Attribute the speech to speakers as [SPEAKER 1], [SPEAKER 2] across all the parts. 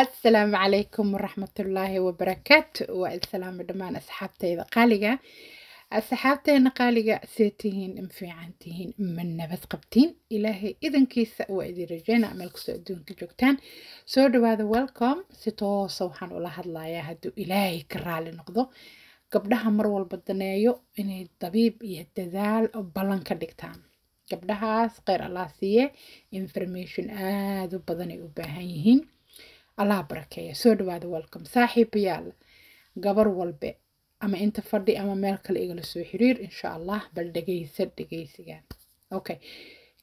[SPEAKER 1] assalaamu calaykum waraxmatullaahi wabarakaatu waa ilsalaamo dhammaan asxaabtayda qaaliga asxaabteena qaaliga see tihiin in fiican tihiin ma nabad qabtiin ilaahay idankiisa waa idin rajeyna meel kastoo adduunka joogtaan soo dhawaada welcom si toosa ah waxaan ula hadlayaa hadduu ilaahay ka raali noqdo gabdhaha mar walba daneeyo inay dabiib iyo dadaal ballan ka dhigtaan gabdhahaas kheyr allah siiye information aada u badanay u baahan yihiin allaha barakeeya soo dhawaada welcome saaxiibayaal gabar walbe ama inta fadhi ama meel kale igala soo xiriir insha allah bal dhegeysa dhegeysigaan okay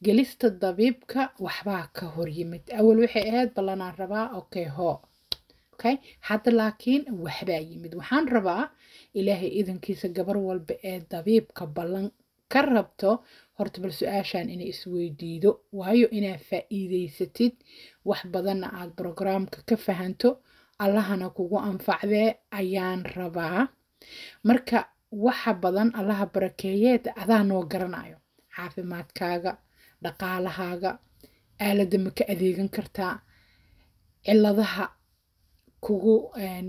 [SPEAKER 1] gelista dabiibka waxbaa ka hor yimid awal waxay ahayd ballanaan rabaa okay ho okay hadda laakiin waxbaa yimid waxaan rabaa ilaahay idankiisa gabar walba ee dabiibka ballan ka rabto horta bal su aashaan inay isweydiido waayo inaad faa-iideysatid wax badanna aada brograamka ka fahanto allahana kugu anfacdee ayaan rabaa marka waxa badan allaha barakeeyeed adaa noo garanayo caafimaadkaaga dhaqaalahaaga aalada ma ka adeegan kartaa ciladaha kugu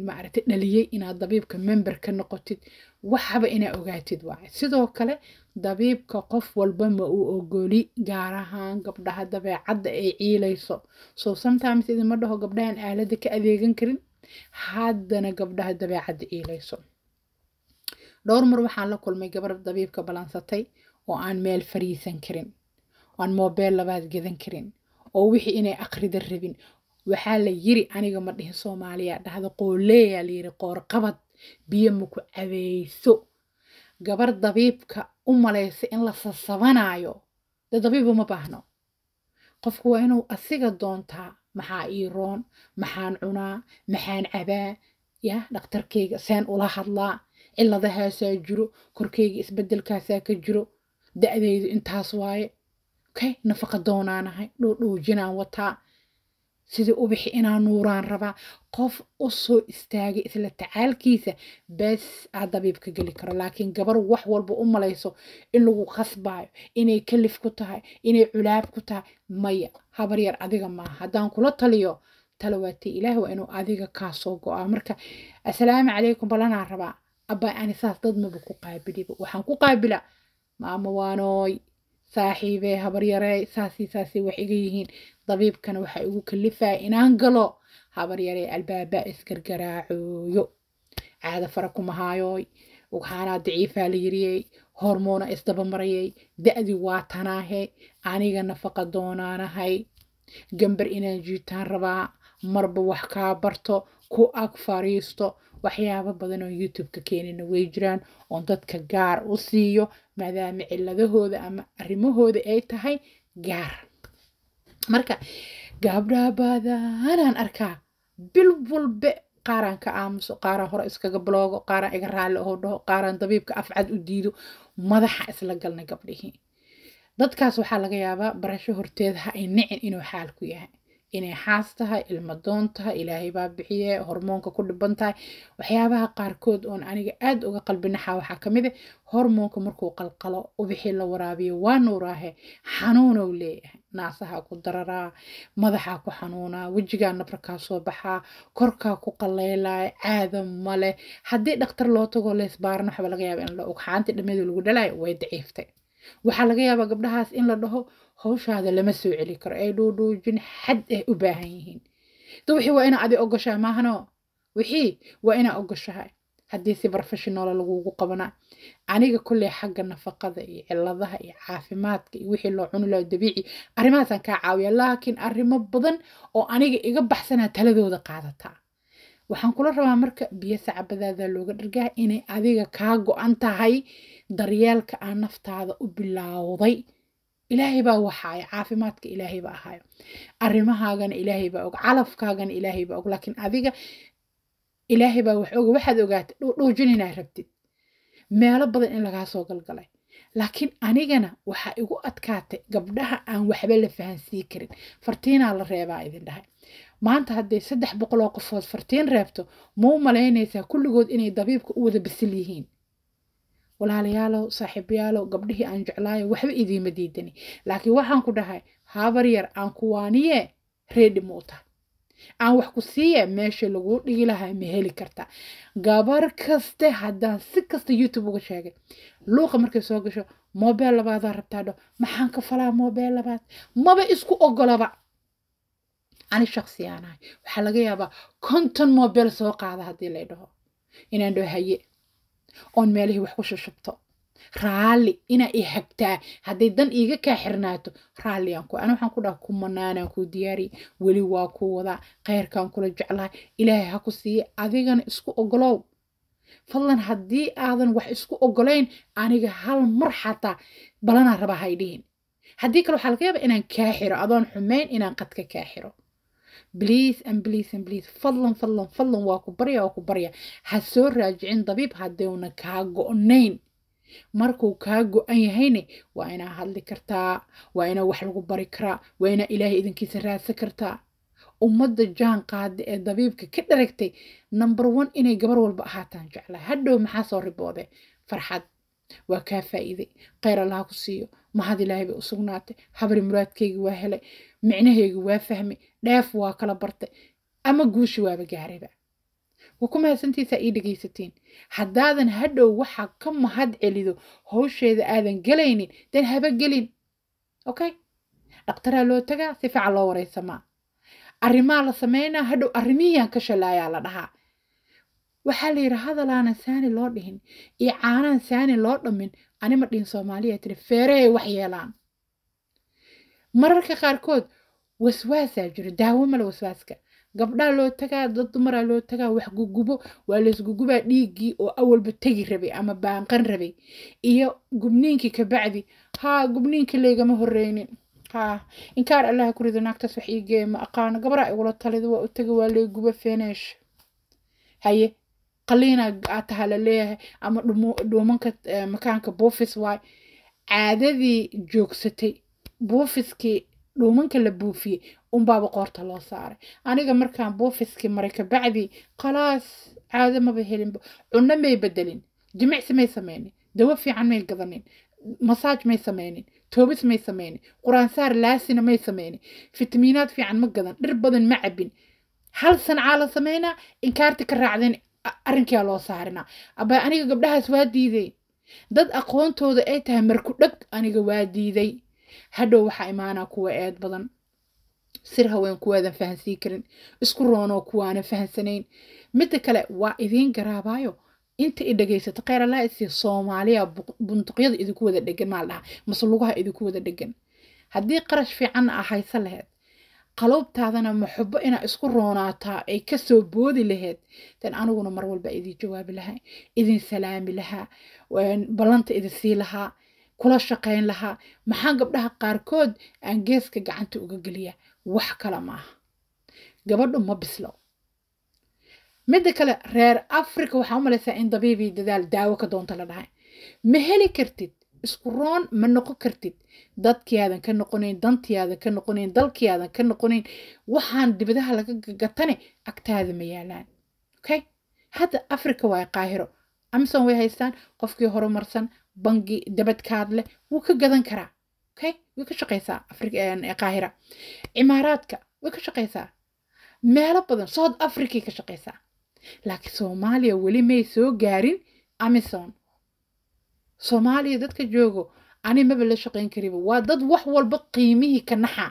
[SPEAKER 1] maarata dhaliyey inaad dabiibka member ka noqotid waxaba inaa ogaatid waay sidoo kale dabiibka qof walba ma uu ogoli gaar ahaan gabdhaha dabeecadda ay ciilayso so sometimes idima dhaho gabdhahaan aaladda ka adeegan karin haddana gabdhaha dabeecadda ciilayso dhowr mar waxaan la kulmay gabar dabiibka ballansatay oo aan meel fariisan karin oo aan moobeel labaad gadan karin oo wixii inay akrida rabin waxaa la yiri aniga ma dhihin soomaaliya dhahda qooleeyaa layiri qoorqabad biyo ma ku cabeyso gabar dabiibka u malaysa in la sasabanayo de dabiib uma baahno qofku waa inuu asiga doontaa maxaa ii roon maxaan cunaa maxaan cabaa yaa dhakhtarkayga seen ula hadlaa ciladahaasaa jiro korkayga isbedelkaasaa ka jiro da-daydu intaas waaye okay nafaqa doonaanahay dhowdhowjinaan wataa sidii ubixi inaa nuuraan rabaa qof u soo istaagay isla tacaalkiisa bes aa dabiibka geli karo laakiin gabar wax walba u malayso in lagu qasbaayo inay kalif ku tahay inay culaab ku tahay maya habar yar adiga maaha haddaan kula taliyo tala waatay ilaah waa inuu adiga kaasoo go-aa marka asalaamu calaykum balanaa rabaa abaa anisaas dad maba ku qaabiliba waxaan ku qaabila maama waanooy saaxiibe habaryare saasi saasi wax iga yihiin dabiibkana waxaa igu kalifaa inaan galo habaryaree albaaba isgargaraacooyo caada fara kuma haayooy waxaanaa daciifaa la yiriyey hormoona isdabamarayay da'dii waa tanaahe aniga nafaqa doonaanahay gambar inaan jiitaan rabaa marba wax kaa barto ku ag fariisto waxyaabo badan oo youtube-ka keenina way jiraan oon dadka gaar u siiyo maadaama ciladahooda ama arrimahooda ay tahay gaar marka gaabdhaha baadaanaan arkaa bil walbe qaaraan ka aamuso qaaraan hore iskaga bloogo qaaraan iga raalli oo dhaho qaaraan dabiibka afcad u diido madaxa isla galna gabdhihii dadkaas waxaa laga yaabaa barasho horteeda ha ay nicin inuu xaal ku yahay inay xaas tahay ilma doon tahay ilaahay baa bixiye hormoonka ku dhiban tahay waxyaabaha qaarkood oon aniga aad uga qalbinaxa waxaa kamid a ah hormoonka markuu qalqalo ubixii la waraabiyo waa nuuraahe xanuunow leeyahay naasahaa ku dararaa madaxaa ku xanuunaa wejigaa nabarkaa soo baxaa korkaa ku qaleylaya caada maleh haddii dhaktar loo tagoo leesbaarna waxba laga yaaba in la og xaanti dhammeedu lagu dhalaayo way daciiftay waxaa laga yaabaa gabdhahaas in la dhaho hawshaada lama soo celi karo ay dhuudhuujin xad ay u baahan yihiin da wixii waa inaa adi ogoshaa maahano wixii waa inaa ogoshahay haddii si barofeshinola lagugu qabanaa aniga kolley xagga nafaqada iyo ciladaha iyo caafimaadka iyo wixii loo cuni loo dabiici arrimahaasaan kaa caawiya laakiin arrimo badan oo aniga iga baxsanaa taladooda qaadataa waxaan kula rabaa marka biyo sacabadaada looga dhargaa inay adiga kaa go-an tahay daryeelka aan naftaada u bilaawday ilaahaybaa baa waxaayo caafimaadka ilaahay ahaayo arrimahaagana ilaahay og calafkaagana ilaahayba og laakiin adiga ilaahaybaa wax og waxaad ogaata dhuudhuujin inaad rabtid meelo badan in lagaa soo galgalay laakiin anigana waxaa igu adkaatay gabdhaha aan waxba la fahansii karin fartiinaa la reebaa idin dhahay maanta hadday saddex boqoloo qofood fartiin reebto mau malaynaysaa kulligood inay dabiibka u wada basil yihiin walaalayaalow saaxiibayaalow gabdhihii aan jeclaayo waxba idiima diidani laakiin waxaan ku dhahay haabar yar aan kuwaaniye reedi muuta aan wax ku siiye meesha laguu dhigi lahaa ma heli karta gabar kaste haddaan si kasta youtube uga sheegay luuqa markay soo gasho moobeel labaadaa rabtaa dho maxaan ka falaa moobeel labaad maba isku ogolaba ani shaksiyaanahay waxaa laga yaabaa konton moobeel soo qaada haddii lay dhaho inaan dhaho haye oon meelihii wax ku shushubto raalli inaa i hagtaa hadday dan iiga kaa xirnaato raalli aan ku ana waxaan ku dhaha kumanaanaan ku diyaari weli waa ku wadaa khayrkaan kula jeclahay ilaahay ha ku siiye adigana isku ogolow fadlan haddii aadan wax isku ogolayn aniga hal mar xataa balanaa rabaa ha dhihin haddii kale waxaa laga yaaba inaan kaa xiro adoon xumayn inaan qadka kaa xiro bliis an bliis an bliis fadlan fadlan fadlan waa ku barya waa ku barya ha soo raajicin dabiib hadduuna kaa go-nayn markuu kaa go-an yahayne waa inaa hadli kartaa waa inaa wax lagu bari karaa waa inaa ilaahay idinkiisa raadsan kartaa ummadda jaan qaada ee dabiibka ka dharagtay number one inay gabar walba ahaataan jeclaa hadhow maxaa soo riboode farxad waa kaa faa'iiday kheyr allaha ku siiyo mahad ilaahay bay u sugnaatay habri muraadkeygi waa helay micnaheygi waa fahmay dheef waa kala bartay ama guushi waaba gaarayba waa ku mahadsantiisa ii dhegaysateen haddaadan hadhow waxaa ka mahad celido howsheeda aadan gelaynin dan haba gelin okay dhaktaraa loo tagaa si fiican loo wareysamaa arrimaa la samaynaa hadhow arrimihiyaan ka shalaayaa la dhahaa waxaa layidhi hadalaana saani loo dhihin iyo caanaan saani loo dhamin anima dhihin soomaaliya tiri feerehay wax yeelaan mararka qaarkood waswaasaa jiro daawo male waswaaska gabdhaa loo tagaa dad dumaraa loo tagaa wax gugubo waa laysgugubaa dhiiggii oo awalba tegi rabay ama baanqan rabay iyo gubniinkii kabacdi haa gubniinka laygama horeynin haa inkaar allaha kurido naagtaas wax iigeeya ma aqaano gabraa igula talido waa u taga waa layguba feeneesh haye qaliina ataha laleeyahay ama dhuumanka eh, makaanka buufis waay caadadii joogsatay buufiskii dhuumanka la buufiyey unbaaba qoorta loo saaray aniga markaan buufiskii maray kabacdii khalaas caado maba helinba cunno may bedelin jimicsi may sameynin dawo fiican may gadanin masaaj may sameynin toobis may sameynin quraansaar laasina may sameynin fitamiinaad fiican ma gadan dhir badan ma cabin hal sancaa la sameynaa inkaarti ka raacdeen arrinkaa loo saarina abaa aniga gabdhahaas waa diiday dad aqoontooda ay tahay marku dhag aniga waa diiday hadhow waxaa imaanaa kuwa eed badan sir haween kuwaadan fahansiin karin isku roonoo kuwaanan fahansanayn midda kale waa idiin garaabaayo inta i dhagaysata kheyr allah isiya soomaaliya bunduqyada idinku wada dhegan maa la dhaha idinku wada dhegan haddii qarash fiicanna ah hayse laheed qaloobtaadana maxubo inaa isku roonaataa ay kasoo boodi laheyd tan aniguna mar walba idin jawaabi lahaa idin salaami lahaa ballanta idin sii lahaa kula shaqayn lahaa maxaa gabdhaha qaarkood aan geeska gacanta uga geliya wax kale ma aha gabadhu ma bislo midda kale reer africa waxaa u malaysaa in dabiibii dadaal daawo ka doonta la dhahay ma heli kartid isku roon ma noqon kartid dadkiyaadan ka noqonayn dantiyaadan ka noqonayn dalkiyaadan ka noqonayn waxaan dibadaha laga gatane agtaada ma yaalaan okay hadda africa waa qaahiro amison way haystaan qofkii horumarsan bangi dabadkaad leh wuu ka gadan karaa okay way ka shaqaysaa qaahira cimaaraadka way ka shaqaysaa meelo badan south africay ka shaqeysaa laakiin soomaaliya weli may soo gaarin amison soomaaliya dadka joogo ani maba la shaqayn kariba waa dad wax walba qiimihii ka naxa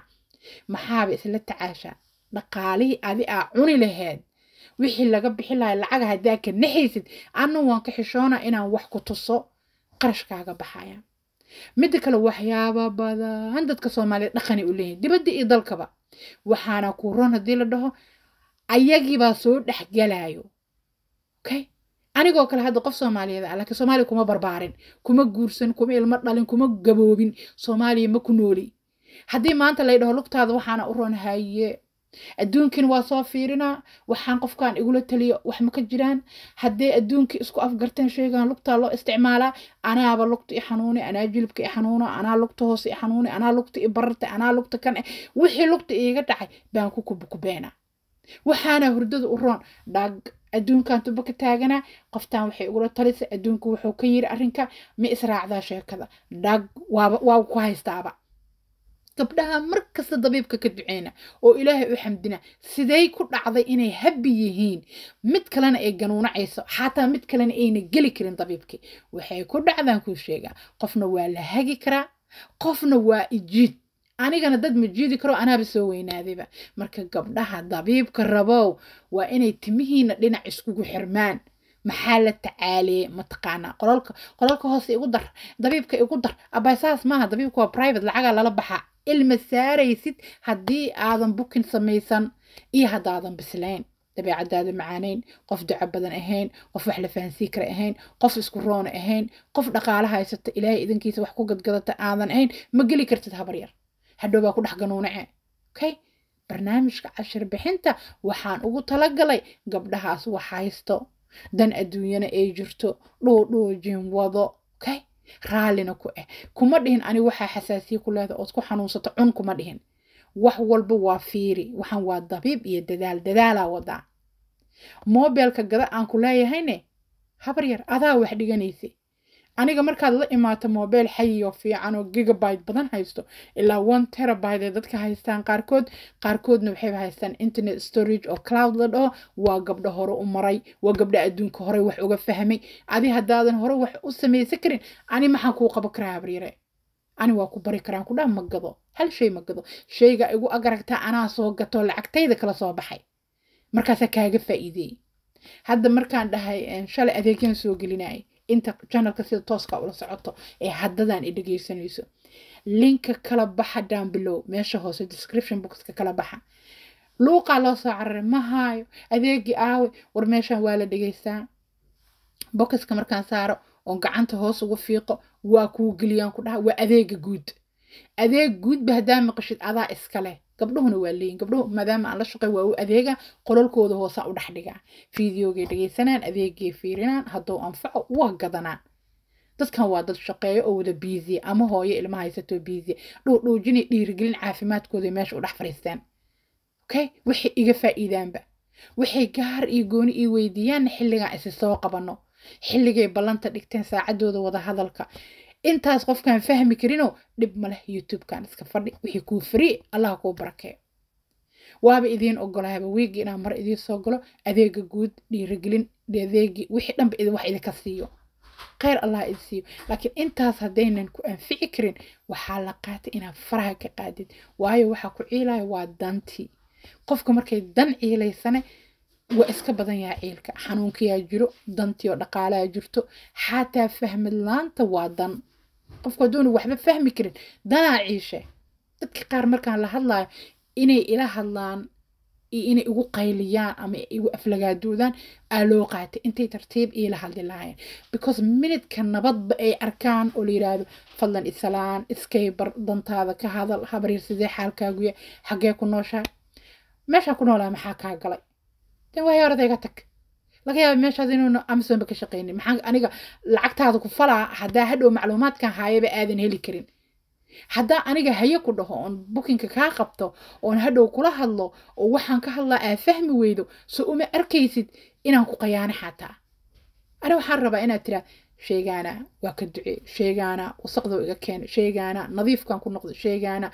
[SPEAKER 1] maxaaba isla tacaasha dhaqaalihii adi aa cuni laheyd wixii laga bixi lahay lacaga haddaa ka naxaysid anu waan ka xishoona inaan wax ku tuso qarashkaaga baxaya midda kale waxyaaba badan dadka soomaaliya dhaqanay u leeyihin dibadda iyo dalkaba waxaana ku roon haddii la dhaho ayagiibaa soo dhexgalayo okay anigoo kale hadda qof soomaaliyeeda ah, laakiin soomaaliya kuma barbaarin kuma guursan kuma ilma dhalin kuma gaboobin soomaaliya ma ku nooli haddii maanta lay dhaho lugtaada waxaana u roon haye adduunkiin waa soo fiirinaa waxaan qofkaan igula taliyo wax ka jiraan haddee adduunkii isku afgarteen sheegaan lugtaa loo isticmaalaa anaaba lugta i xanuuni anaa jilibka i xanuuna anaa lugta hoose i anaa lugta i anaa lugta kan e, wixii lugta iiga dhacay baan ku kubukubeena waxaana hurdada u roon dhag adduunkan tuba ka taaganaa qoftaan waxay ugula talisa adduunku wuxuu ka yiri arrinka ma israacdaa sheekada dhag waa ku haystaaba gabdhaha mar kasta dabiibka ka duceyna oo ilaahay u xamdina siday ku dhacday inay habbi yihiin mid kalena ay ganuunacayso xataa mid kalena ayna geli karin dabiibkii waxay ku dhacdaan kuu sheegaa qofna waa la hagi karaa qofna waa ijiid anigana dad ma jiidi karo anaaba soo weynaadayba marka gabdhaha dabiibka rabow waa inay timihiina dhinac iskugu xirmaan maxaa la tacaaliye mataqaana qololka qololka hoose igu dar dabiibka igu dar abaysaas maaha dabiibka waa private lacagaa lala baxa ilma saaraysid haddii aadan bukin samaysan iyo haddaadan bislayn dabeecadaada macaanayn qof duco badan ahayn qof wax la fahansii kara ahayn qof isku roona ahayn qof dhaqaala haysata ilaahay idankiisa wax ku gadgadata aadan ahayn ma geli kartid habaryar hadhow baa ku dhex ganuunace okay barnaamijka cashir bixinta waxaan ugu talagalay gabdhahaas wax haysto dan adduunyana ay jirto dhuudhuujin wado okay raallina ku ah kuma dhihin ani waxaa xasaasiye ku leeda ood ku xanuunsato cun kuma dhihin wax walba waa fiiri waxaan waa dabiib iyo dadaal dadaalaa wadaa mobeelka gada aan ku leeyahayne habar yar adaa wax dhiganaysa aniga markaad la imaato mobeel xayiyo fiican oo gigabyte badan haysto ilaa one terabyte ee dadka haystaan qaarkood qaarkoodna waxay haystaan internet storage oo cloud la dhaho waa gabdho hore u maray waa gabdha adduunka horey wax uga fahmay adi haddaadan hore wax u samaysan karin ani maxaan kuu qaban karaa habriire ani waa ku bari karaan kudhaha ma gado hal shay ma gado shayga igu agaragtaa anaa soo gato lacagtayda kala soo baxay markaasaa kaaga faa'iideey hadda markaan dhahay shalay adeegyaan soo gelinaya inta janalka sida tooska ula socoto ee haddadan i dhegeysanayso linka kala baxa down below meesha hoose description boxka kala baxa luuqaa loo soo cararay ma haayo adeegii aawe war meeshan waa la dhegeystaa boxka markaan saaro oon gacanta hoos ugu fiiqo waa kuu geliyaan ku dhaha waa adeega guud adeeg guudba haddaa maqashid adaa iska leh gabdhuhuna waa leeyiin gabdhuhu maadaama aan la shaqeyn waa u adeega qolalkooda hoosaa u dhex dhigaa fiideogay dhegaysanaan adeegay fiirinaan haddou anfaco wa gadanaan dadkan waa dad shaqeeyo oo wada biisiye ama hooyo ilma haysato biisiye dhuudhuujinay dhiirigelin caafimaadkooda meesha u dhex fariisteen okay waxay iga faa'iidaanba waxay gaar iyo gooni ii weydiiyaanna xilligaan isi soo qabanno xilligay ballanta dhigteen saacaddooda wada hadalka intaas qofkaan fahmi karinoo dhib ma leh youtubekan iska fadhi wixii kuu free allah kuu barakee waaba idiin ogolaaba wiigi inaan mar idiin soo galo adeega guud dhiiragelin adeegi wixii dhanba wax idinka siiyo kheyr allah idi siiyo laakiin intaas haddaynan ku anfici karin waxaa la qaatay inaa faraha ka qaadid waayo waxaa ku ciilaya waa dantii qofka markay dan ciilaysane waa iska badan yaha ciilka xanuunkayaa jiro dantii oo dhaqaalayaa jirto xataa fahmid waa dan qofka haduuna waxba fahmi karin ciishe dadka qaar markaan la hadlayo inay ila hadlaan inay igu qayliyaan ama igu aflagaadoodaan aa loo qaatay intay tartiib iila hadli lahayn because minutka nabadba ay arkaan oo la yidhaahdo fadlan islaan iskaybar dantaada ka hadal habariir sidee xaalkaaguya xaggee ku nooshaa meeshaa ku noolaa maxaa kaa galay dan waaya oradayga tag laga yaaba meeshaas inuuna amazonba ka shaqeynin maxaa aniga lacagtaada ku falaa haddaa hadhow macluumaadkan haayaba aadan heli karin haddaa aniga haye ku dhaho oon bookinka kaa qabto oon hadhow kula hadlo oo waxaan ka hadlaa aa fahmi weydo so uma arkaysid inaan ku qayaano xataa aniga waxaan rabaa inaad tiraad sheegaana waa ka ducee sheygaana wasaqda iga keena sheegaana nadiifkan ku noqday sheegaana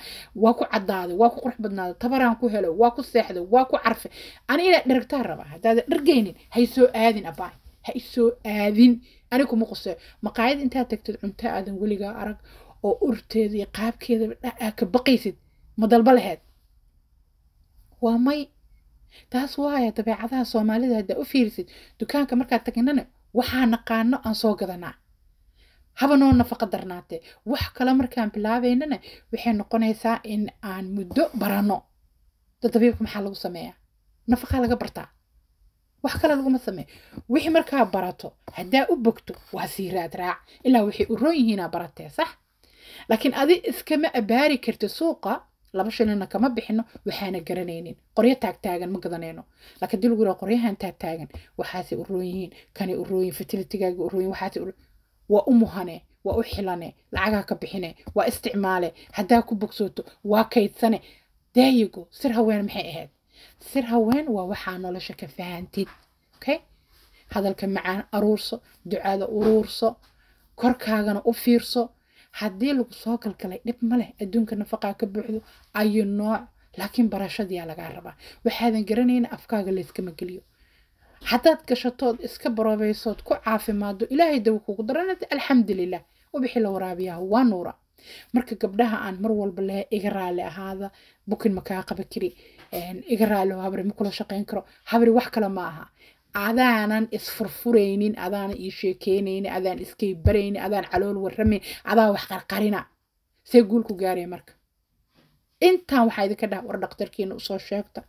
[SPEAKER 1] waa ku cadaaday waa ku qurux badnaaday tabaraan ku helay waa ku seexday waa ku carfay ani inaa dhergtaan rabaa haddaada dhargeynin ha isoo aadin abaay ha isoo aadin anigu ma qusee maqaayad intaad tagtid cunto aadan weligaa arag oo urteeda iyo qaabkeeda aa ka baqaysid ma dalba laheed waa may taas waaya dabeecadaha soomaalida haddaa u fiirisid dukaanka markaad tagnana waxaa naqaano aan soo gadanaa habanoo nafaqa darnaatee wax kale markaan bilaabaynana waxay noqonaysaa in aan muddo barano dadabiibka maxaa lagu sameeya nafaqaa laga bartaa wax kale laguma sameeyo wixii markaa barato haddaa u bogto waa sii raac ilaa waxay u roon yihiinaa baratee sax laakiin adi iskama abaari karti suuqa laba shilina kama bixino waxaana garanaynin qoryo taagtaagan ma gadanayno laakiin dii lagu yidhaha qoryahan taagtaagan waxaase uroon yihiin kane fatilitigaaga urooyin waxaase waa u muhane waa u xilane lacagaa ka bixine waa isticmaale haddaa ku bogsooto waa kaydsane daayigo sir haween maxay ahayd sir haween waa waxaa nolosha ka fahantid okay hadalka macaan aruurso ducada uruurso korkaagana u fiirso haddii lagu soo kalkalay dhib ma leh adduunka nafaqaa ka buuxdo ayu nooc laakiin barashadiyaa lagaa rabaa waxaadan garanayna afkaaga layskama geliyo haddaad gashatood iska baroobaysood ku caafimaado ilaahay dawa kugu daranad alxamdulilah wabixii la waraabiyaa waa nuura marka gabdhaha aan mar walba lehe iga raali ahaada bukin makaa qaba kiri iga raali habri makula kula shaqayn karo habri wax kale ma aha adaanan isfurfuraynin adaanan ii sheekeynaynin adaan iskaybaraynin adaan calool warramayn adaa wax qarqarina see guulku ku gaaraya marka intaan waxaa idinka dhaha war dhakhtarkiina usoo sheegta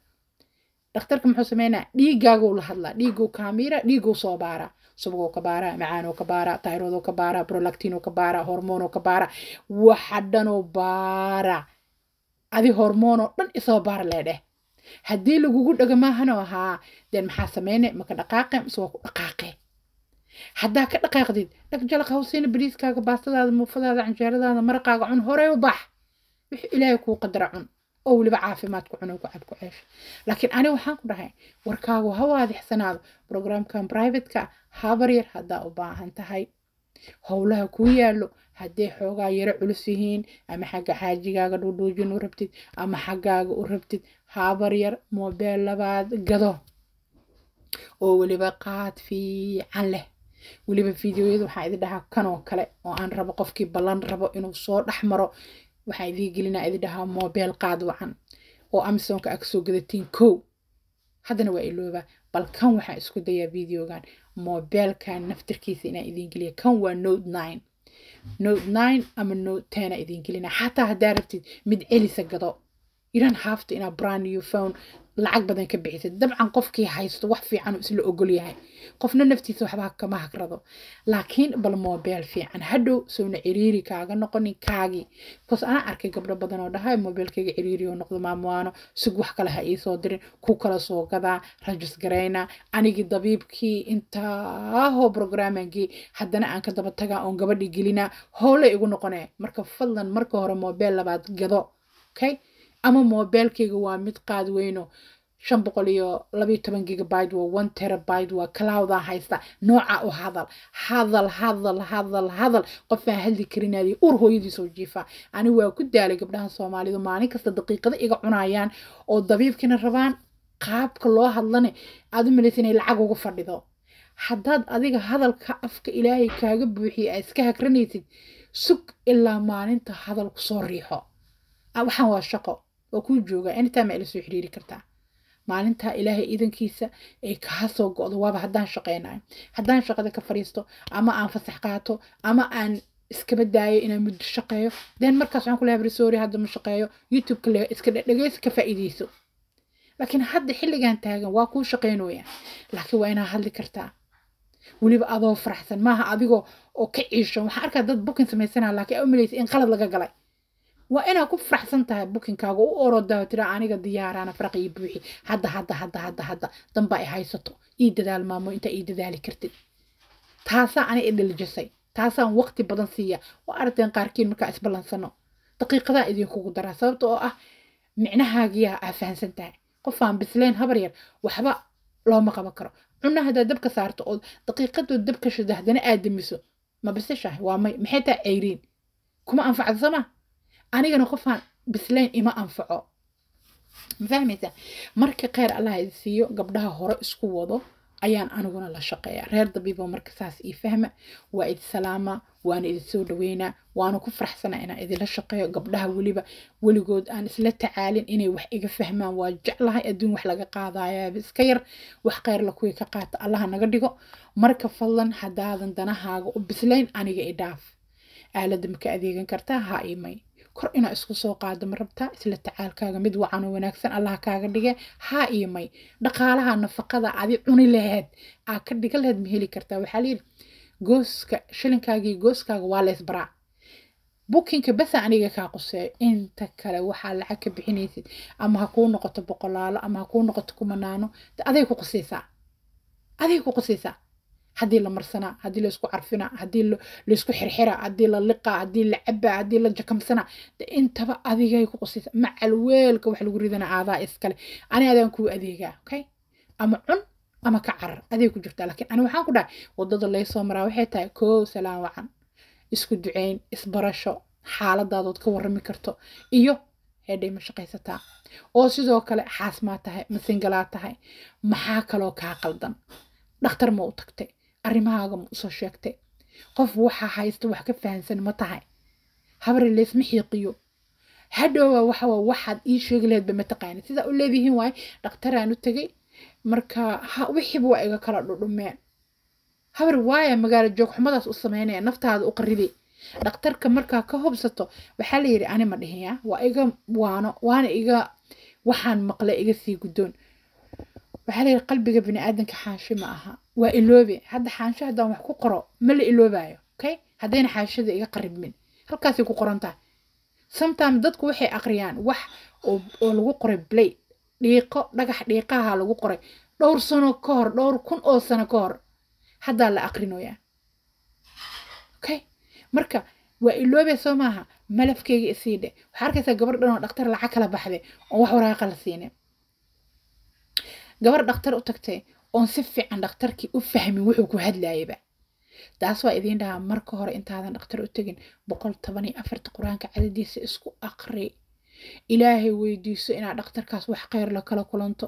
[SPEAKER 1] dhakhtarka muxuu sameynaa dhiiggaaguu la hadlaa dhiigguu kaamiira dhiigguu soo baara subagoo ka baaraa macaanoo ka baaraa tayroodoo ka baaraa brolactinoo ka baaraa hormoonoo ka baaraa waxa dhanoo baaraa adi hormoonoo dhan isoo baar leedheh haddii lagugu dhago maahano ahaa deen maxaa sameyne maka dhaqaaqe mise waa ku dhaqaaqe haddaa ka dhaqaaqdid dhag jalaq hawsiina bariiskaaga baastadaada muufadaada canjeeradaada maraqaaga cun horey u bax wix ilaahay kuu qadara cun oo weliba caafimaad ku cun oo ku cab laakiin ani waxaan ku dhahay warkaagu ha waadixsanaado programkan private-ka habar haddaa u baahan tahay howlaha kuu yaallo hadday xoogaa yaro culus yihiin ama xagga xaajigaaga dhuudhuujin u rabtid ama xaggaaga u rabtid haabar yar moobeel labaad gado oo weliba qaad fiican leh weliba fideoyada waxaa idin dhahaa kanoo kale oo aan rabo qofkii ballan rabo inuu soo dhex maro waxaa idii gelinaa idin dhahaa moobeel qaad wacan oo amisonka aa gadatiin kow haddana waa iloobaa bal kan waxaa isku dayaa videogan moobeelkan naftirkiisa inaan idiin geliya kan waa note nine note nine ama note ten idin gelina xataa haddaa rabtid mid celisa gado you don't have to in a brand new phone lacag badan ka bixisid dabcan qofkii haysto wax fiican isla ogol yahay qofna naftiisa waxbaa kama hagrado laakiin bal mobeel fiican hadhow sowna ciriiri kaaga noqoni kaagii bikoos anaa arkay gabdho badan oo dhahay mobeelkayga ciriiri noqdo maamwaano sug wax kale ha iisoo dirin ku kala soo gadaa rajis garayna anigii dabiibkii intaahoo brograamangii haddana aan ka daba tagaa oon gabadhii gelina howle igu noqone marka fadlan marka hore mobeel labaad gado okay ama mobilkayga waa mid qaad weyno shan boqol iyo labayo toban gigabyte waa one terabyte waa cloudaa haysta nooca u hadal hadal hadal hadal hadal qofaa hadli karinaadii ur hooyadii jiifa ani waa ku daalay gabdhaha soomaalidu maalin kasta daqiiqada iga cunayaan oo dabiibkina rabaan qaabka loo hadlane aada u malaysa inay lacag ugu fadhido haddaad adiga hadalka afka ilaahay kaaga buuxiye aad iska hagranaysid sug ilaa maalinta hadalku soo riixo ah, waxaan waa shaqo waa kuu jooga anytime ay lasoo xiriiri kartaa maalintaa ilaahay idankiisa ay kaha soo go-do waaba haddaan shaqaynayo haddaan shaqada ka fadhiisto ama aan fasax qaato ama aan iskaba daayo inaan muddo shaqeeyo then markaas waxaan kulahay brisoori hadda ma shaqeeyo youtube le iska dhegeysa ka faa'iideyso laakiin hadda xilligan taagan waa kuu shaqaynooyaa laakiin waa inaa hadli kartaa weliba adoo faraxsan maaha adigoo oo ka ciisho waxaan arkaa dad bukin samaysana laakiin a umalaysa in qalad laga galay waa inaad ku faraxsan tahay bukinkaaga u orodaa tira aniga diyaaraana faraqii buuxi hadda hadda hadda hadda hadda damba ay haysato ii dadaal maamo intaa ii dadaali kartid taasaa ani i taasaan waqti badan siiya waa ardayn qaarkiin markaa isballansano daqiiqadaa idinkugu daraa sababta oo ah micnahaagiyaa aa fahansan tahay qofaan bisleyn habar yar waxba looma qaban karo cuna haddaa dabka saarto oo daqiiqadoo dabka shadahdana aadamiso ma bisashahay waa may maxay taa cayriin kuma anfacdo anigana qofaan bislayn ima anfaco mafahmaysa marka kheyr allah idi siiyo gabdhaha hore isku wado ayaan aniguna la shaqeeya reer dabiibo marka saas ii fahma waa idi salaama waana idinsoo dhaweynaa waana ku faraxsana inaan idinla shaqeeyo gabdhaha weliba weligood aan isla tacaalin inay wax iga fahmaan waa jeclahay adduun wax laga qaadayaaba iska yar wax kheyrla kuwii ka qaata allaha naga dhigo marka fadlan haddaadan danahaaga u bislayn aniga idhaaf aalada maka adeegan kartaa ha imay kor inaa isku soo qaado ma rabtaa isla tacaalkaaga mid wacan oo wanaagsan allah kaaga dhige haa iyo may dhaqaalaha nafaqada adi cuni laheed aa ka dhiga laheed ma heli kartaa waxaa layidhi gooska shilinkaagii gooskaaga waa leesbaraa bukinka basa aniga kaa quseeyo inta kale waxaa lacag ka bixinaysid ama ha kuu noqoto boqolaalo ama ha kuu noqoto kumanaano aday ku qusaysaa aday ku qusaysaa haddii la marsanaa haddii laysku carfinaa haddii laysku xirxiraa haddii la liqa haddii la cabaa haddii la jakamsanaa de intaba adigay ku qosaysa macal weelka wax lagu ridanaa aadaa iskale ani adaan kuu adeegaa okay ama cun ama ka carar aday ku jirtaa laakiin ani waxaan ku dhahay waddada laysoo maraa waxay tahay ko salaan wacan isku ducayn isbarasho xaaladaadood ka warrami karto iyo heedhay ma shaqaysataa oo sidoo kale xaasmaa tahay ma singalaa tahay maxaa kaloo kaa qaldan dhakhtar ma u tagtay arrimahaaga ma usoo sheegtay qof waxaa haysta wax ka fahansan ma tahay habri laysma xiiqiyo hadhowba waxa waxaad ii sheegi laheedba mataqaanid sidaa u leedihiin waay dhakhtaraan u tegay marka wixiiba waa iga kala dhudhumeen habri waaya magaalo joog xumadaas u sameynaya naftaada u qarribi dhaktarka markaa ka hubsato waxaa la yidhi ani ma waa iga waano waana iga waxaan maqlay iga sii guddoon waxaa la yidhi qalbiga aadanka xaashi ma aha waa iloobe hadda xaansho haddaan wax ku qoro ma la iloobayo okay haddayna xaanshada iga qaribmin halkaasay ku qorantaa sometime dadku waxay aqriyaan wax oo lagu qoray blay dhiiqo dhagax dhiiqaha lagu qoray dhowr sano ka hor dhowr kun oo sano ka hor haddaa la aqrinoyaa okay marka waa iloobe soo maaha malafkayga isii dhe waxaa arkaysaa gabar dhan oo dhaktar lacag kala baxday oo wax waraaqa la siinay gabar dhakhtar u tagtay oon si fiican dhakhtarkii u fahmin wuxuu ku hadlayeba taas waa idiin dhahaa marka hore intaadan dhaktar u tegin boqol toban iyo afarta qur-aanka cadadiisa isku aqri ilaahay weydiiso inaad dhaktarkaas wax kheyr kala kulanto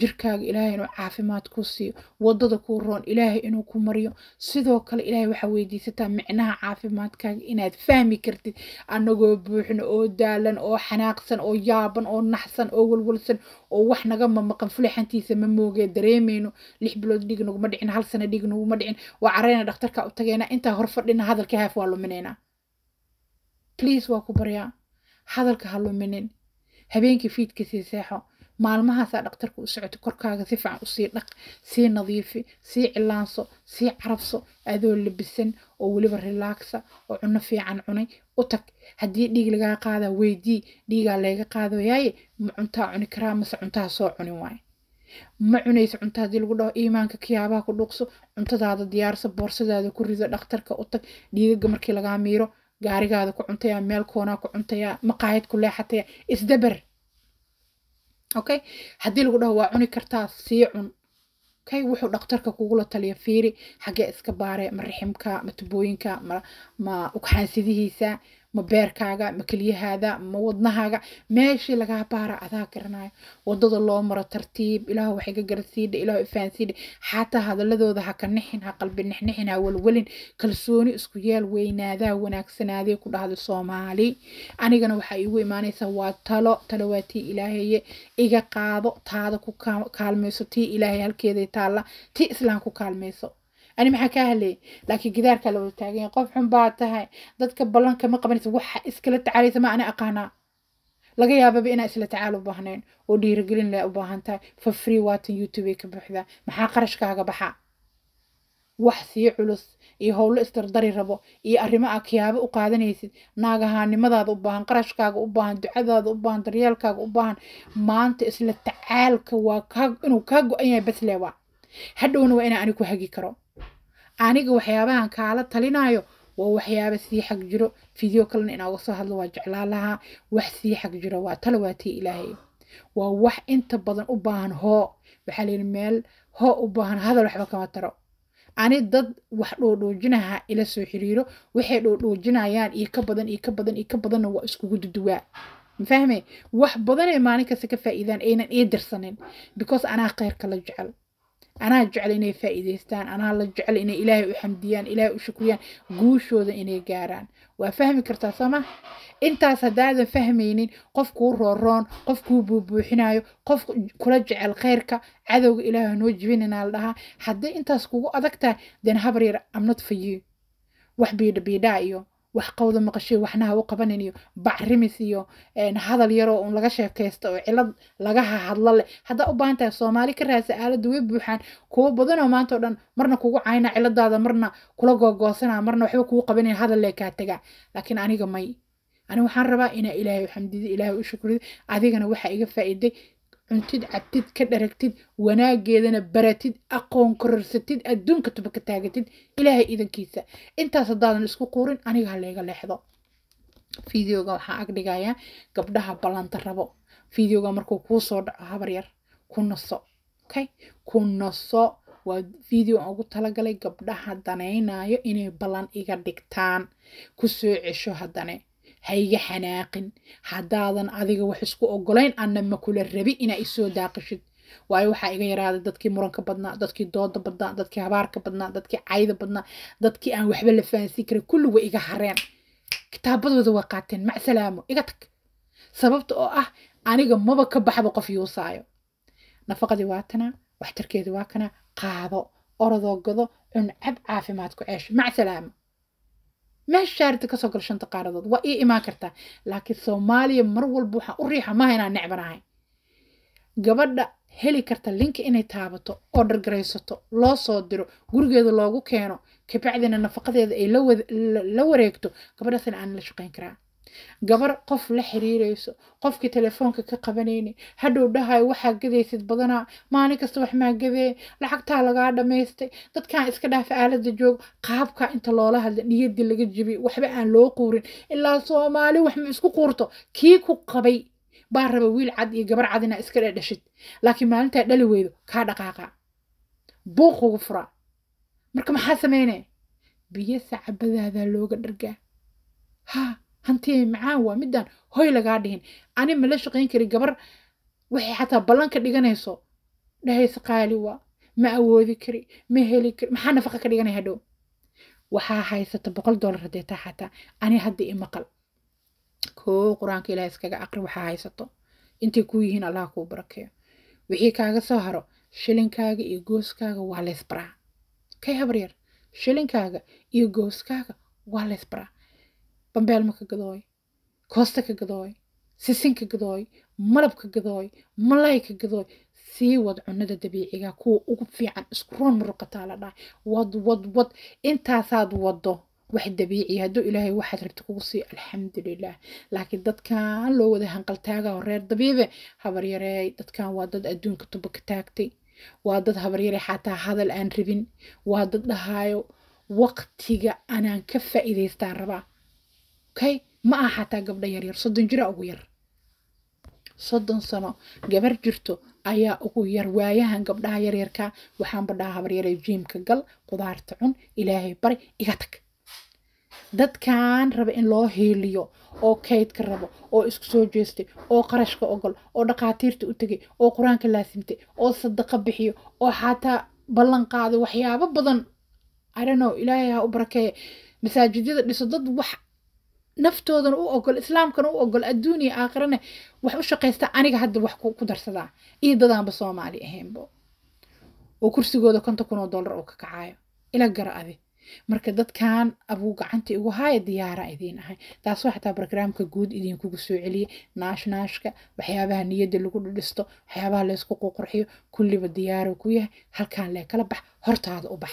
[SPEAKER 1] jirkaaga ilaahay inuu caafimaad ku siiyo wadada ku roon ilaahay inuu ku mariyo sidoo kale ilaahay waxaa weydiisataa micnaha caafimaadkaaga inaad fahmi kartid anagoo buuxna oo daalan oo xanaaqsan oo yaaban oo naxsan oo walwalsan oo wax naga mamaqan fulixantiisa ma moogee dareemayno lix bilood dhiig naguma dhicin hal sana dhiig naguma dhicin waa carayna dhakhtarka u tageena intaa hor fadhina hadalka haaf waa luminayna please waa ku baryaa hadalka ha luminin habeenkii fiidka sii seexo maalmahaasaa dhaktarka u socoto korkaaga si fiican usii dhaq sii nadiifi sii cillaanso sii carabso adoo labisan oo weliba rilaaksa oo cuno fiican cunay u tag haddii dhiig lagaa qaadaa weydii dhiigaa layga qaadayaaye ma cuntaa cuni karaa mase cuntaa soo cunin waaye ma cunayso cunta haddii lagu dhaho iimaanka kiyaabaha ku dhuuqso cuntadaada diyaarso boorsadaada ku rido dhakhtarka u tag dhiigaga markii lagaa miiro gaarigaada ku cuntaya meel koonaa ku cuntaya maqaayad ku leexataya isdaber okay haddii lagu dhaho waa cuni kartaa sii cun okay wuxuu dhaktarka kugula taliya fiiri xagee iska baare ma riximka ma tubooyinka ma ma ugxaansidihiisa ma beerkaaga ma keliyahaada ma wadnahaaga meeshii lagaa baara adaa garanayo wadada loo maro tartiib ilaah waxga ka garasiidha ilaah ifahansiidha xataa hadaladooda haka nixin ha qalbi nixnixin ha walwalin kalsooni isku yeel weynaadaa wanaagsanaadee ku dhahda soomaali anigana waxaa iigu imaanaysa waa talo talo waa tii ilaahaye iga qaado taada ku kaalmayso tii ilaahay halkeeday taalla tii islaam ku kaalmayso ani maxaa kaa hadlayay laakiin gidaarkaa la wada taagan yahay qof xun baa tahay dadka ballanka ma qabanaysa waxa iskala tacaalaysa ma ana aqaanaa laga yaababa inaa isla tacaal u baahnayn oo dhiirigelin le u baahan tahay for free waatan youtubey ka buuxdaa maxaa qarashkaaga baxa wax sii culus iyo howlo isdardari rabo iyo arrimo a kiyaabo u qaadanaysid naagahaannimadaada u baahan qarashkaaga u baahan ducadaada u baahan daryaalkaaga u baahan maanta isla tacaalka waa inuu kaa go-an yahay baslewa hadhowna waa inaa ani ku hagi karo aniga waxyaabahan kaala talinaayo waa waxyaaba sii xag jiro fideo kalena inaaga soo hadlo waa jeclaan lahaa wax sii xag jiro waa talawaatii ilaahay waa wax inta badan u baahan hoo waxaa layidhi meel hoo u baahan hadal waxba kama taro ani dad wax dhoodhoojinaha ila soo xiriiro waxay dhoodhoojinayaan iyo ka badan iyo ka badan iyo ka badanna waa iskugu duduwaa mafahme wax badanay maalin kasta ka faa'iidaan aynan ii dirsanin because anaa khayrka la jecel anaa jecel inay faa'iidaystaan anaa la jecel inay ilaahay u xamdiyaan ilaahay u shukriyaan guushooda inay gaaraan waa fahmi kartaa sooma intaas haddaadan fahmaynin qof kuu rooroon qof kuu buubuuxinaayo qof kula jecel khayrka cadowga ilaaha noo jibinanaa la dhahaa hadday intaas kugu adag tahay den habaryar amnad fayi wax biidha biidhaa iyo wax qawda maqashay waxnaha u qabanin iyo bacrimis iyo hadal yaroo un laga sheekaysta oo cilad lagaha hadlo leh haddaa u baahan tahay soomaali ka raadsa aalada way buuxaan kuwo badanoo maanta oo dhan marna kugu cayna ciladaada marna kula googoosana marna waxba kuu qabanin hadal lee kaa tagaa laakiin aniga may ani waxaan rabaa inaa ilaahay xamdido ilaahay u shukrido adigana waxaa iga faa'iiday cuntid cabtid ka dharagtid wanaageedana baratid aqoon kororsatid adduunka tuba ka taagatid ilaahay idankiisa intaas haddaadan isku quurin aniga halayga leexdo videoga waxaa ag dhigayaa gabdhaha ballanta rabo fideoga markuu kuusoo soo dhaco habar yar ku naso okay ku naso waa video aan ugu talagalay gabdhaha danaynayo inay ballan iga dhigtaan ku soo cesho haddane ha iga xanaaqin haddaadan adiga wax isku ogolayn anna kula rabi inaa isoo daaqishid waayo waxaa iga yaraaday dadkii muranka badnaa dadkii dooda badnaa dadkii habaarka badnaa dadkii cayda badnaa dadkii aan waxba la fahansiin karin kulli way iga hareen kitaabadooda way qaateen macsalaamo iga tag sababta oo ah aniga maba ka baxba qof yuusaayo nafaqadii waa tanaa waxtarkeedii waa kanaa qaado oradoo gado cuncab caafimaadku ceesho macsalaamo meesha shaarida kasoo gala shanta qaaradood waa ii imaan kartaa laakiin soomaaliya mar walba waxaan u riixa maaha inaan necbanahay gabadha heli karta linka inay taabato oo dhargaraysato loo soo diro gurigeeda loogu keeno kabacdina nafaqadeeda ay la wareegto gabadhaasna aan la shaqayn karaa gabar qof la xiriirayso qofkii telefoonka ka qabanayni hadhow dhahay waxaa gadaysid badanaa maalin kasta wax maa gadee lacagtaa lagaa dhamaystay dadkan iska dhaafa aalada joog qaabka inta loola hadla niyadii laga jibiy waxba aan loo quurin ilaa soomaali wax ma isku quurto kii ku qabay baa raba wiil cad iyo gabar cad inaa iska dhedhashid laakiin maalintaa dhali weydo kaa dhaqaaqa buuq ugu furaa marka maxaa sameynee biyo sacabadaadaa looga dhargaa haa hanti macaan waa midaan hoy lagaa dhihin ani mala shaqayn kari gabar waxay xataa ballanka dhiganayso dhahaysa qaali waa ma awoodi kari ma heli kari maxaa nafaqa ka dhiganay hadhow waxaa haysata boqol dollar haddee xataa ani hadda imaqal koo qur-aanka ilaah iskaga aqri waxaa haysato intay kuu yihiin allah kuu barakeeyo wixii kaaga soo haro shilinkaaga iyo gooskaaga waa leysbaraa kay habaryar shilinkaaga iyo gooskaaga waa leysbaraa bambeelma ka gadooy koosta ka gadooy sisin ka gadooy malab ka gadooy malay ka gadooy sii wad cunada dabiiciga e kuwa ugu fiican isku roon muruqataa la dhahay wad wad wad intaasaad wado wax dabiiciya e hadduu ilaahay waxaad rabta kugu siiyo alxamdulilah laakiin dadkan loo wada hanqaltaagaho reer dabiibe habaryareey dadkan waa e dad adduunka tuba ka taagtay waa dad habaryare xataa hadal aan rabin waa dad dhahaayo waqtiga anaan ka faa'iidaystaan rabaa okay ma aha xataa gabdho yaryar soddon jira ugu yar soddon sano gabar jirto ayaa ugu yar waayahan gabdhaha yaryarka waxaanba dhaha habaryare jiimka gal qudaarta cun ilaahay bari iga tag dadkan raba in loo hiiliyo oo kaydka rabo oo isku soo jeestay oo qarashka ogol oo dhaqaatiirta u tegay oo qur-aanka laasimtay oo sadaqa bixiyo oo xataa ballan qaaday waxyaabo badan i don't ilaahay ha u barakeeye masaajidyada dhiso dad wax naftoodana u ogol islaamkana u ogol adduun iyo aakhirana wax u shaqaysta aniga hadda wax ku darsadaa iyo dadaanba soomaali ahaynbo oo kursigooda konton kun dollar oo ka kacayo ila gara adi marka dadkan abuu gacantii ugu haaya diyaara idiin ahay taasoo xataa barnaamijka guud idinkugu soo celiya naash naashka waxyaabaha niyada lagu dhidhisto waxyaabaha laysku ququrxiyo kulliba diyaaro ku yahay halkaan lee kala bax hortaada u bax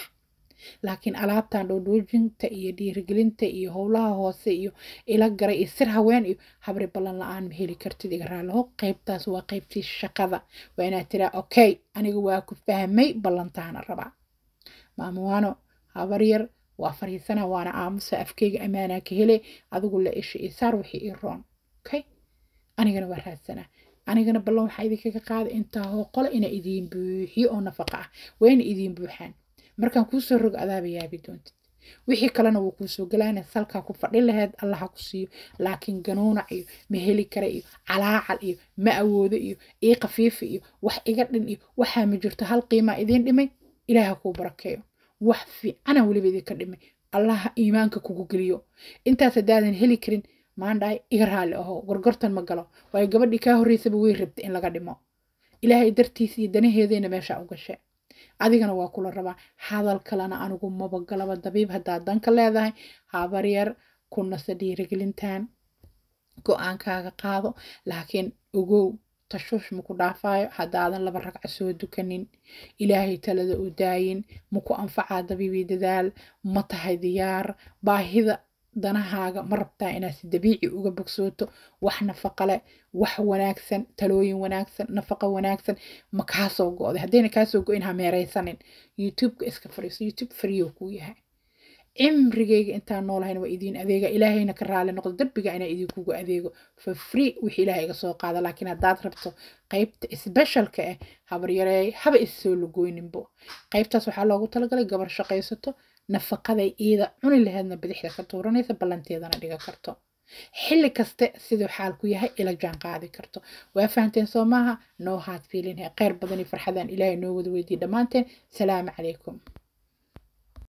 [SPEAKER 1] laakiin alaabtan dhowdhoojinta iyo dhiirigelinta iyo howlaha hoose iyo ila garay iyo sir haween iyo habri ballan la-aan ma heli kartid iga raalaho qaybtaas waa qaybtii shaqada waa inaad tiraa okay aniga waa ku fahmay ballantaana rabaa maamuwaano habar yar waa fariisana waana aamusa afkeyga ammaanaa ka hele adigu la isha iyo wixii ii roon okay anigana waa raadsanaa anigana ballan waxaa idinkaga qaada intaa hoo qole ina idiin buuxiyo oo nafaqa ah waa idiin buuxaan markaan kuusoo rog adaaba yaabi doontid wixii kalena wuu kuusoo galaana salkaa ku fadhi laheyd allaha ku siiyo laakiin ganuunac iyo ma heli kara iyo calaacal iyo ma awoodo iyo ii khafiifa iyo wax iga dhin iyo waxaa ma jirto hal qiimaa idiin dhimay ilaaha kuu barakeeyo wax fiicana weliba idinka dhimay allaha iimaanka kugu geliyo intaas haddaadan heli karin maandhaay iga raali aho gorgortan ma galo waayo gabadhii kaa horreysaba way rabta in laga dhimo ilaahay dartiisa iyo danaheedayna meeshaa u gashe adigana waa kula rabaa hadal kalena anigu mabagalaba dabiib haddaad danka leedahay habaryar kunase dhiirigelintan go-aankaaga qaado laakiin ogow tashuush maku dhaafaayo haddaadan laba ragco soo dukanin ilaahay talada u daayin maku anfacaa dabiibi dadaal ma tahay diyaar baahida danahaaga ma rabtaa inaad si dabiici uga bogsooto wax nafaqa leh wax wanaagsan talooyin wanaagsan nafaqa wanaagsan ma kaasoo go'day haddayna kaasoo go-in ha meeraysanin youtubeka iska fadhiiso youtube free kuu yahay cimrigayga intaan noolahayna waa idiin adeega ilaahayna ka raali noqdo darbiga inaa idinkugu adeego for free wixii ilaaha iga soo qaada laakiin haddaad rabto qaybta sbeshalka ah eh, habaryareey haba issoo lagoyninbo qaybtaas waxaa loogu talagalay gabar shaqaysato nafaqaday iida cuni laheedna bidixda ka tuuranaysa ballanteedana dhiga karto xilli kaste siduu xaalku yahay ila jaan qaadi karto waa fahamteen soo maaha noo haad fiilinhe kheyr badani farxadaan ilaahay noo wada weydiiy dhammaanteen salaamu calaykum